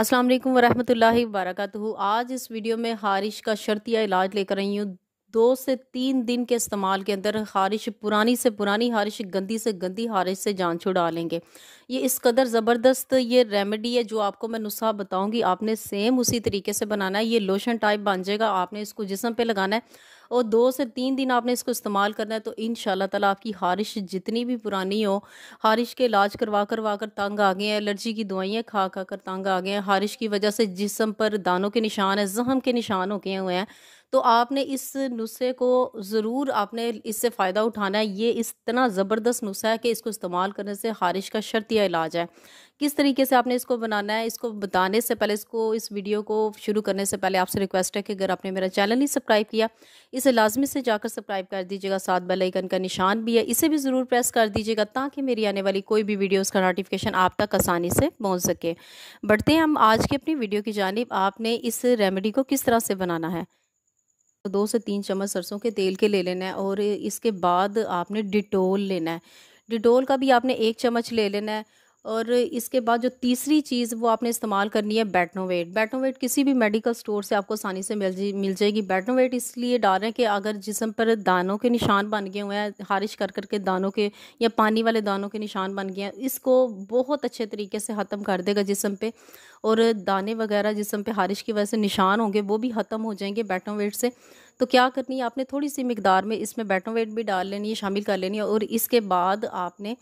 अस्सलाम वालेकुम वरहमतुल्लाहि आज इस वीडियो में हारिश का शर्तिया इलाज लेकर आई हूँ दो से तीन दिन के इस्तेमाल के अंदर खारिश पुरानी से पुरानी खारिश गंदी से गंदी खारिश से जान छुड़ा लेंगे ये इस कदर ज़बरदस्त ये रेमेडी है जो आपको मैं नुस्खा बताऊंगी आपने सेम उसी तरीके से बनाना है ये लोशन टाइप बन जाएगा आपने इसको जिसम पे लगाना है और दो से तीन दिन आपने इसको इस्तेमाल करना है तो इन ताला आपकी हारिश जितनी भी पुरानी हो हारिश के इलाज करवा करवा कर तंग आ गए हैं एलर्जी की दवाइयाँ खा खा कर तंग आ गए हैं हारिश की वजह से जिसम पर दानों के निशान है जहम के निशान हो गए हुए हैं तो आपने इस नुस्खे को ज़रूर आपने इससे फ़ायदा उठाना है ये इतना ज़बरदस्त नुस्खा है कि इसको इस्तेमाल करने से ख़ारिश का शर्तिया इलाज है किस तरीके से आपने इसको बनाना है इसको बताने से पहले इसको इस वीडियो को शुरू करने से पहले आपसे रिक्वेस्ट है कि अगर आपने मेरा चैनल नहीं सब्सक्राइब किया इसे लाजमी से जाकर सब्सक्राइब कर दीजिएगा साथ बेल आइकन का निशान भी है इसे भी ज़रूर प्रेस कर दीजिएगा ताकि मेरी आने वाली कोई भी वीडियोस का नोटिफिकेशन आप तक आसानी से पहुँच सके बढ़ते हैं हम आज की अपनी वीडियो की जानब आपने इस रेमेडी को किस तरह से बनाना है तो दो से तीन चम्मच सरसों के तेल के ले लेना है और इसके बाद आपने डिटोल लेना है डिटोल का भी आपने एक चम्मच ले लेना है और इसके बाद जो तीसरी चीज़ वो आपने इस्तेमाल करनी है बैटनोवेट बैटनोवेट किसी भी मेडिकल स्टोर से आपको आसानी से मिल जी मिल जाएगी बैटनोवेट इसलिए डाल रहे हैं कि अगर जिसम पर दानों के निशान बन गए हुए हैं हारिश कर करके दानों के या पानी वाले दानों के निशान बन गए हैं इसको बहुत अच्छे तरीके से ख़त्म कर देगा जिसम पे और दाने वगैरह जिसम पर हारिश की वजह से निशान होंगे वो भी ख़त्म हो जाएंगे बैटनोवेट से तो क्या करनी है आपने थोड़ी सी मकदार में इसमें बैटनोवेट भी डाल लेनी है शामिल कर लेनी है और इसके बाद आपने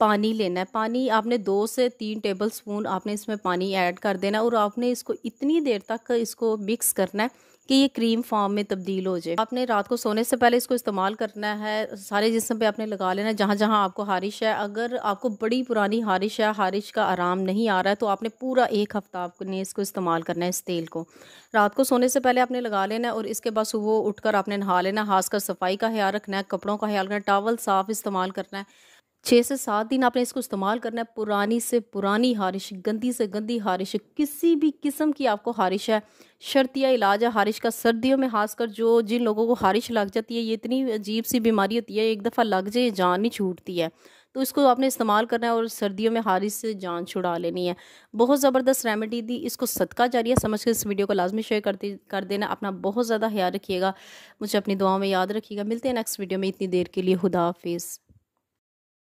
पानी लेना है पानी आपने दो से तीन टेबल स्पून आपने इसमें पानी ऐड कर देना है और आपने इसको इतनी देर तक इसको मिक्स करना है कि ये क्रीम फॉर्म में तब्दील हो जाए आपने रात को सोने से पहले इसको इस्तेमाल करना है सारे जिसम पे आपने लगा लेना है जहाँ जहाँ आपको हारिश है अगर आपको बड़ी पुरानी हारिश है हारिश का आराम नहीं आ रहा है तो आपने पूरा एक हफ्ता आपने इसको इस्तेमाल करना है इस तेल को रात को सोने से पहले आपने लगा लेना है और इसके बाद सुबह उठकर आपने नहा लेना है खासकर सफाई का ख्याल रखना है कपड़ों का ख्याल रखना है टावल साफ़ इस्तेमाल करना है छः से सात दिन आपने इसको इस्तेमाल करना है पुरानी से पुरानी हारिश गंदी से गंदी हारिश किसी भी किस्म की आपको हारिश है शर्तिया इलाज है हारिश का सर्दियों में खासकर जो जिन लोगों को हारिश लग जाती है ये इतनी अजीब सी बीमारी होती है एक दफ़ा लग जाए जान नहीं छूटती है तो इसको आपने इस्तेमाल करना है और सर्दियों में हारिश से जान छुड़ा लेनी है बहुत ज़बरदस्त रेमेडी थी इसको सदका जारी है समझ कर इस वीडियो को लाजमी शेयर करते कर देना अपना बहुत ज़्यादा ख्याल रखिएगा मुझे अपनी दुआओं में याद रखिएगा मिलते हैं नेक्स्ट वीडियो में इतनी देर के लिए खुदा हाफिज़